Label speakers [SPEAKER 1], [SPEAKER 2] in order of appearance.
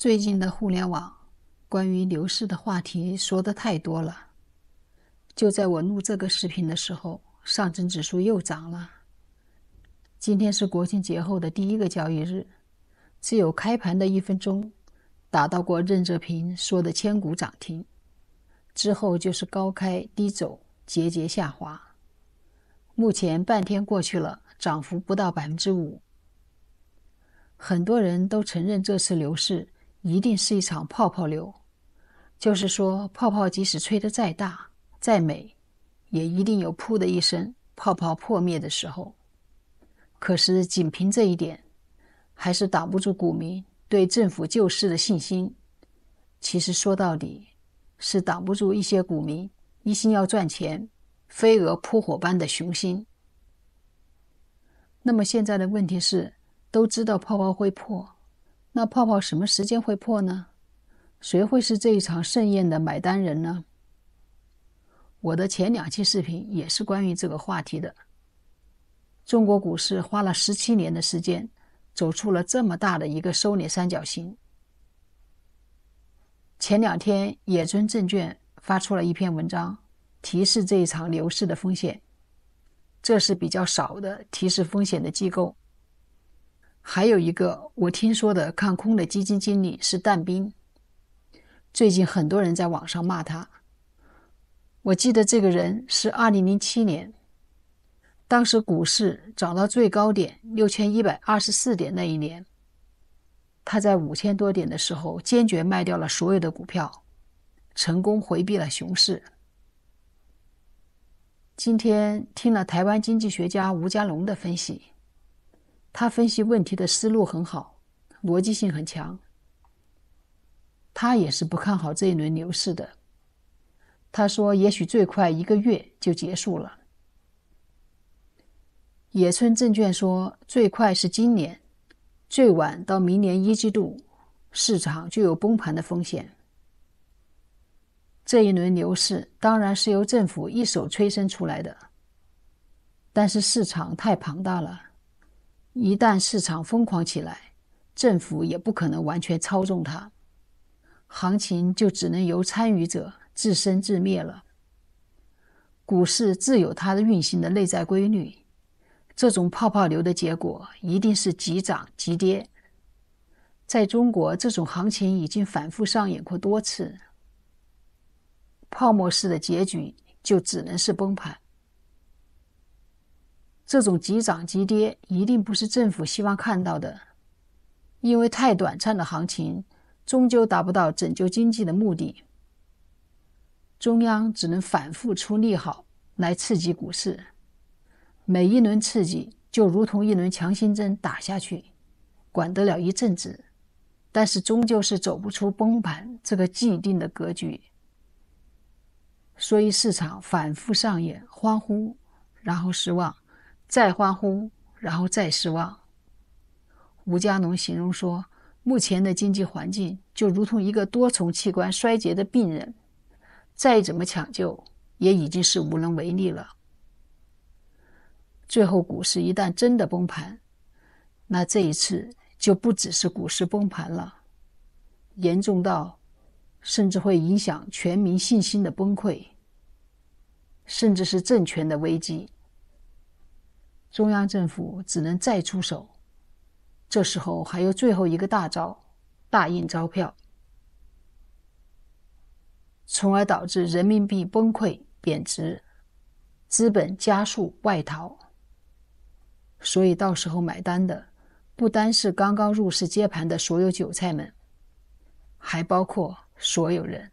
[SPEAKER 1] 最近的互联网关于牛市的话题说的太多了。就在我录这个视频的时候，上证指数又涨了。今天是国庆节后的第一个交易日，只有开盘的一分钟达到过任泽平说的千股涨停，之后就是高开低走，节节下滑。目前半天过去了，涨幅不到百分之五。很多人都承认这次牛市。一定是一场泡泡流，就是说，泡泡即使吹得再大、再美，也一定有“噗”的一声，泡泡破灭的时候。可是，仅凭这一点，还是挡不住股民对政府救市的信心。其实说到底，是挡不住一些股民一心要赚钱、飞蛾扑火般的雄心。那么，现在的问题是，都知道泡泡会破。那泡泡什么时间会破呢？谁会是这一场盛宴的买单人呢？我的前两期视频也是关于这个话题的。中国股市花了十七年的时间，走出了这么大的一个收敛三角形。前两天野村证券发出了一篇文章，提示这一场牛市的风险，这是比较少的提示风险的机构。还有一个我听说的看空的基金经理是但斌，最近很多人在网上骂他。我记得这个人是二零零七年，当时股市涨到最高点六千一百二十四点那一年，他在五千多点的时候坚决卖掉了所有的股票，成功回避了熊市。今天听了台湾经济学家吴家龙的分析。他分析问题的思路很好，逻辑性很强。他也是不看好这一轮牛市的。他说：“也许最快一个月就结束了。”野村证券说：“最快是今年，最晚到明年一季度，市场就有崩盘的风险。”这一轮牛市当然是由政府一手催生出来的，但是市场太庞大了。一旦市场疯狂起来，政府也不可能完全操纵它，行情就只能由参与者自生自灭了。股市自有它的运行的内在规律，这种泡泡流的结果一定是急涨急跌。在中国，这种行情已经反复上演过多次，泡沫式的结局就只能是崩盘。这种急涨急跌一定不是政府希望看到的，因为太短暂的行情终究达不到拯救经济的目的。中央只能反复出利好来刺激股市，每一轮刺激就如同一轮强心针打下去，管得了一阵子，但是终究是走不出崩盘这个既定的格局。所以市场反复上演欢呼，然后失望。再欢呼，然后再失望。吴家农形容说：“目前的经济环境就如同一个多重器官衰竭的病人，再怎么抢救，也已经是无能为力了。”最后，股市一旦真的崩盘，那这一次就不只是股市崩盘了，严重到甚至会影响全民信心的崩溃，甚至是政权的危机。中央政府只能再出手，这时候还有最后一个大招——大印钞票，从而导致人民币崩溃贬值，资本加速外逃。所以到时候买单的，不单是刚刚入市接盘的所有韭菜们，还包括所有人。